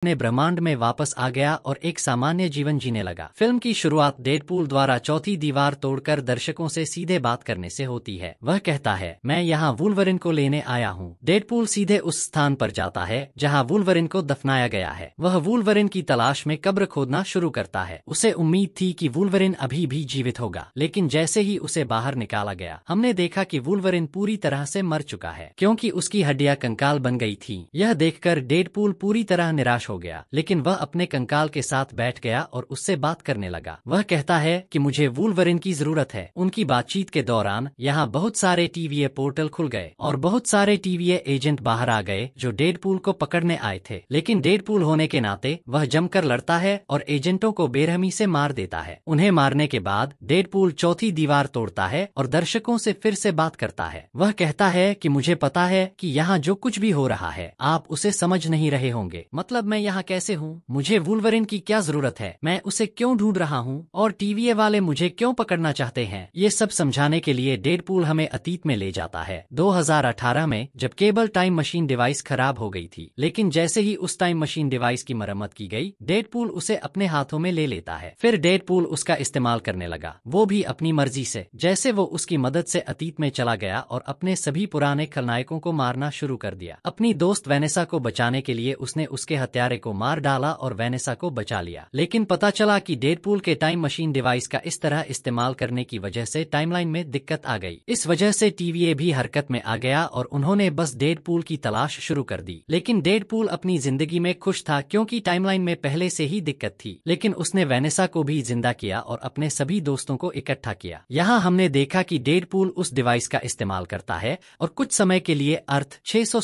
अपने ब्रह्मांड में वापस आ गया और एक सामान्य जीवन जीने लगा फिल्म की शुरुआत डेडपूल द्वारा चौथी दीवार तोड़कर दर्शकों से सीधे बात करने से होती है वह कहता है मैं यहाँ वुलवरिन को लेने आया हूँ डेडपूल सीधे उस स्थान पर जाता है जहाँ वुलवरिन को दफनाया गया है वह वुलवरिन की तलाश में कब्र खोदना शुरू करता है उसे उम्मीद थी की वुलवरिन अभी भी जीवित होगा लेकिन जैसे ही उसे बाहर निकाला गया हमने देखा की वुलवरिन पूरी तरह ऐसी मर चुका है क्यूँकी उसकी हड्डिया कंकाल बन गई थी यह देखकर डेडपूल पूरी तरह निराश हो गया लेकिन वह अपने कंकाल के साथ बैठ गया और उससे बात करने लगा वह कहता है कि मुझे वूलवरिन की जरूरत है उनकी बातचीत के दौरान यहाँ बहुत सारे टीवीए पोर्टल खुल गए और बहुत सारे टीवीए एजेंट बाहर आ गए जो डेड को पकड़ने आए थे लेकिन डेडपूल होने के नाते वह जमकर लड़ता है और एजेंटों को बेरहमी से मार देता है उन्हें मारने के बाद डेड चौथी दीवार तोड़ता है और दर्शकों से फिर से बात करता है वह कहता है कि मुझे पता है कि यहाँ जो कुछ भी हो रहा है आप उसे समझ नहीं रहे होंगे मतलब मैं यहाँ कैसे हूँ मुझे वुलवरिन की क्या जरूरत है मैं उसे क्यों ढूंढ रहा हूँ और टीवीए वाले मुझे क्यों पकड़ना चाहते हैं ये सब समझाने के लिए डेडपूल हमें अतीत में ले जाता है 2018 में जब केबल टाइम मशीन डिवाइस खराब हो गई थी लेकिन जैसे ही उस टाइम मशीन डिवाइस की मरम्मत की गई डेड उसे अपने हाथों में ले लेता है फिर डेडपूल उसका इस्तेमाल करने लगा वो भी अपनी मर्जी से जैसे वो उसकी मदद से अतीत में चला गया और अपने सभी पुराने खलनायकों को मारना शुरू कर दिया अपनी दोस्त वेनेसा को बचाने के लिए उसने उसके हथियार बेचारे को मार डाला और वेनेसा को बचा लिया लेकिन पता चला कि डेडपूल के टाइम मशीन डिवाइस का इस तरह इस्तेमाल करने की वजह से टाइमलाइन में दिक्कत आ गई इस वजह से टीवीए भी हरकत में आ गया और उन्होंने बस डेडपूल की तलाश शुरू कर दी लेकिन डेडपूल अपनी जिंदगी में खुश था क्योंकि टाइमलाइन में पहले से ही दिक्कत थी लेकिन उसने वेनेसा को भी जिंदा किया और अपने सभी दोस्तों को इकट्ठा किया यहाँ हमने देखा की डेडपूल उस डिवाइस का इस्तेमाल करता है और कुछ समय के लिए अर्थ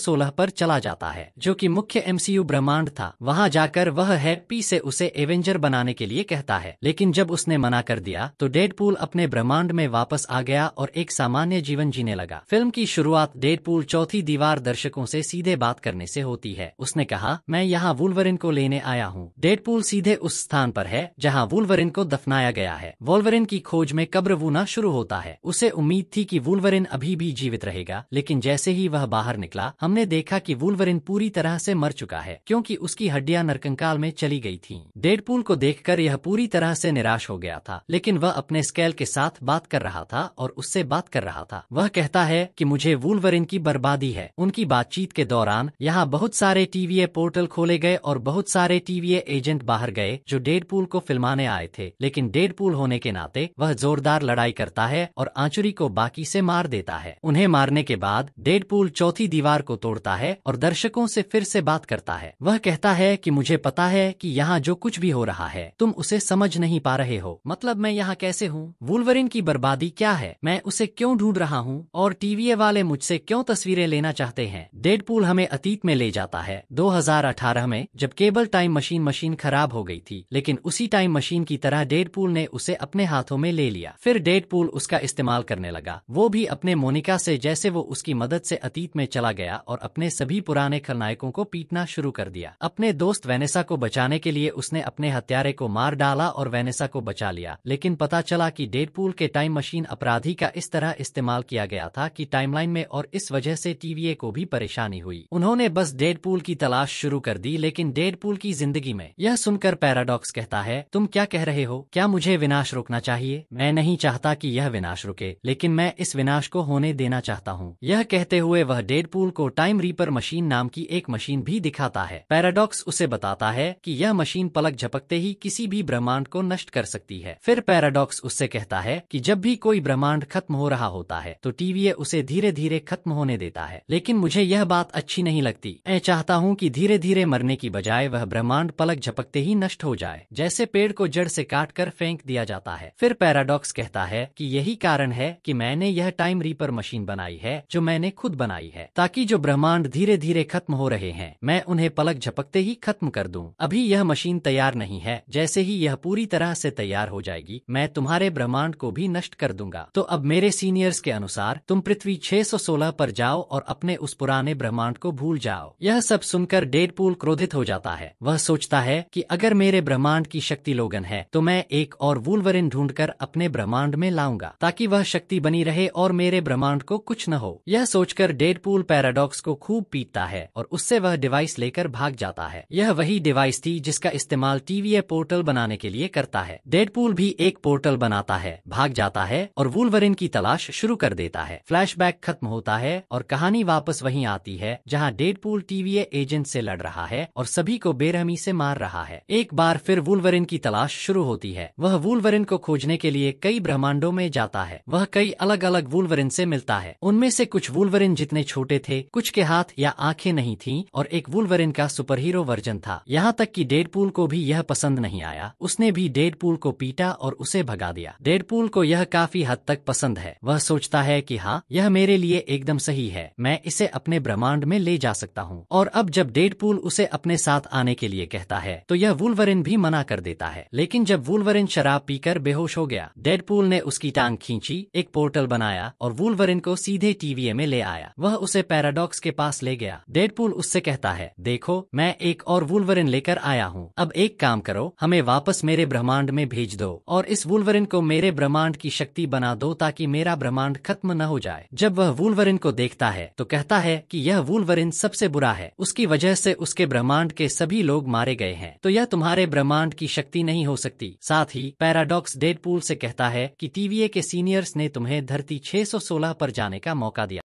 सोलह पर चला जाता है जो कि मुख्य एमसीयू ब्रह्मांड था वहां जाकर वह हैप्पी से उसे एवेंजर बनाने के लिए कहता है लेकिन जब उसने मना कर दिया तो डेड अपने ब्रह्मांड में वापस आ गया और एक सामान्य जीवन जीने लगा फिल्म की शुरुआत डेड चौथी दीवार दर्शकों से सीधे बात करने से होती है उसने कहा मैं यहाँ वुलवरिन को लेने आया हूँ डेड सीधे उस स्थान पर है जहाँ वुलवरिन को दफनाया गया है वोलवरिन की खोज में कब्र वूना शुरू होता है उसे उम्मीद थी कि वुलवरिन अभी भी जीवित रहेगा लेकिन जैसे ही वह बाहर निकला हमने देखा कि वुलवरिन पूरी तरह से मर चुका है क्योंकि उसकी की हड्डियां नरकंकाल में चली गई थीं। डेडपूल को देखकर यह पूरी तरह से निराश हो गया था लेकिन वह अपने स्केल के साथ बात कर रहा था और उससे बात कर रहा था वह कहता है कि मुझे वूलवर की बर्बादी है उनकी बातचीत के दौरान यहाँ बहुत सारे टीवीए पोर्टल खोले गए और बहुत सारे टीवीए एजेंट बाहर गए जो डेड को फिल्माने आए थे लेकिन डेडपूल होने के नाते वह जोरदार लड़ाई करता है और आंचुरी को बाकी से मार देता है उन्हें मारने के बाद डेड चौथी दीवार को तोड़ता है और दर्शकों से फिर से बात करता है वह कहता कहता है कि मुझे पता है कि यहाँ जो कुछ भी हो रहा है तुम उसे समझ नहीं पा रहे हो मतलब मैं यहाँ कैसे हूँ वुलवरिन की बर्बादी क्या है मैं उसे क्यों ढूंढ रहा हूँ और टीवीए वाले मुझसे क्यों तस्वीरें लेना चाहते हैं डेडपूल हमें अतीत में ले जाता है 2018 में जब केबल टाइम मशीन मशीन खराब हो गई थी लेकिन उसी टाइम मशीन की तरह डेडपूल ने उसे अपने हाथों में ले लिया फिर डेडपूल उसका इस्तेमाल करने लगा वो भी अपने मोनिका से जैसे वो उसकी मदद से अतीत में चला गया और अपने सभी पुराने खलनायकों को पीटना शुरू कर दिया अपने दोस्त वेनेसा को बचाने के लिए उसने अपने हत्यारे को मार डाला और वेनेसा को बचा लिया लेकिन पता चला कि डेडपूल के टाइम मशीन अपराधी का इस तरह इस्तेमाल किया गया था कि टाइमलाइन में और इस वजह से टीवीए को भी परेशानी हुई उन्होंने बस डेडपूल की तलाश शुरू कर दी लेकिन डेडपूल की जिंदगी में यह सुनकर पैराडॉक्स कहता है तुम क्या कह रहे हो क्या मुझे विनाश रोकना चाहिए मैं नहीं चाहता की यह विनाश रुके लेकिन मैं इस विनाश को होने देना चाहता हूँ यह कहते हुए वह डेडपूल को टाइम रीपर मशीन नाम की एक मशीन भी दिखाता है पैराडॉक्स पैराडॉक्स उसे बताता है कि यह मशीन पलक झपकते ही किसी भी ब्रह्मांड को नष्ट कर सकती है फिर पैराडॉक्स उससे कहता है कि जब भी कोई ब्रह्मांड खत्म हो रहा होता है तो टीवीए उसे धीरे धीरे खत्म होने देता है लेकिन मुझे यह बात अच्छी नहीं लगती मैं चाहता हूँ की धीरे धीरे मरने की बजाय वह ब्रह्मांड पलक झपकते ही नष्ट हो जाए जैसे पेड़ को जड़ ऐसी काट कर फेंक दिया जाता है फिर पैराडॉक्स कहता है की यही कारण है की मैंने यह टाइम रीपर मशीन बनाई है जो मैंने खुद बनाई है ताकि जो ब्रह्मांड धीरे धीरे खत्म हो रहे हैं मैं उन्हें पलक झपकते करते ही खत्म कर दूं। अभी यह मशीन तैयार नहीं है जैसे ही यह पूरी तरह से तैयार हो जाएगी मैं तुम्हारे ब्रह्मांड को भी नष्ट कर दूंगा तो अब मेरे सीनियर्स के अनुसार तुम पृथ्वी 616 पर जाओ और अपने उस पुराने ब्रह्मांड को भूल जाओ यह सब सुनकर डेड क्रोधित हो जाता है वह सोचता है की अगर मेरे ब्रह्मांड की शक्ति लोगन है तो मैं एक और वूलवरिन ढूंढकर अपने ब्रह्मांड में लाऊंगा ताकि वह शक्ति बनी रहे और मेरे ब्रह्मांड को कुछ न हो यह सोचकर डेडपूल पैराडॉक्स को खूब पीटता है और उससे वह डिवाइस लेकर भाग जाता है रहा है यह वही डिवाइस थी जिसका इस्तेमाल टीवी पोर्टल बनाने के लिए करता है डेडपूल भी एक पोर्टल बनाता है भाग जाता है और वुलवरिन की तलाश शुरू कर देता है फ्लैशबैक खत्म होता है और कहानी वापस वही आती है जहाँ डेडपूल टीवी एजेंट से लड़ रहा है और सभी को बेरहमी से मार रहा है एक बार फिर वुलवरिन की तलाश शुरू होती है वह वुलवरिन को खोजने के लिए कई ब्रह्मांडों में जाता है वह कई अलग अलग वुलवरिन से मिलता है उनमें से कुछ वुलवरिन जितने छोटे थे कुछ के हाथ या आंखें नहीं थी और एक वुलवरिन का सुपर हीरो हीरो वर्जन था यहाँ तक कि डेडपूल को भी यह पसंद नहीं आया उसने भी डेडपूल को पीटा और उसे भगा दिया डेडपूल को यह काफी हद तक पसंद है वह सोचता है कि हाँ यह मेरे लिए एकदम सही है मैं इसे अपने ब्रह्मांड में ले जा सकता हूँ और अब जब डेडपूल उसे अपने साथ आने के लिए कहता है तो यह वुलवरिन भी मना कर देता है लेकिन जब वुलवरिन शराब पीकर बेहोश हो गया डेडपूल ने उसकी टांग खींची एक पोर्टल बनाया और वुलवरिन को सीधे टीवी में ले आया वह उसे पैराडॉक्स के पास ले गया डेडपूल उससे कहता है देखो मैं एक और वुलवरिन लेकर आया हूँ अब एक काम करो हमें वापस मेरे ब्रह्मांड में भेज दो और इस वुलवरिन को मेरे ब्रह्मांड की शक्ति बना दो ताकि मेरा ब्रह्मांड खत्म न हो जाए जब वह वुलवरिन को देखता है तो कहता है कि यह वुलवरिन सबसे बुरा है उसकी वजह से उसके ब्रह्मांड के सभी लोग मारे गए हैं तो यह तुम्हारे ब्रह्मांड की शक्ति नहीं हो सकती साथ ही पैराडॉक्स डेडपूल से कहता है कि टीवीए के सीनियर्स ने तुम्हें धरती 616 पर जाने का मौका दिया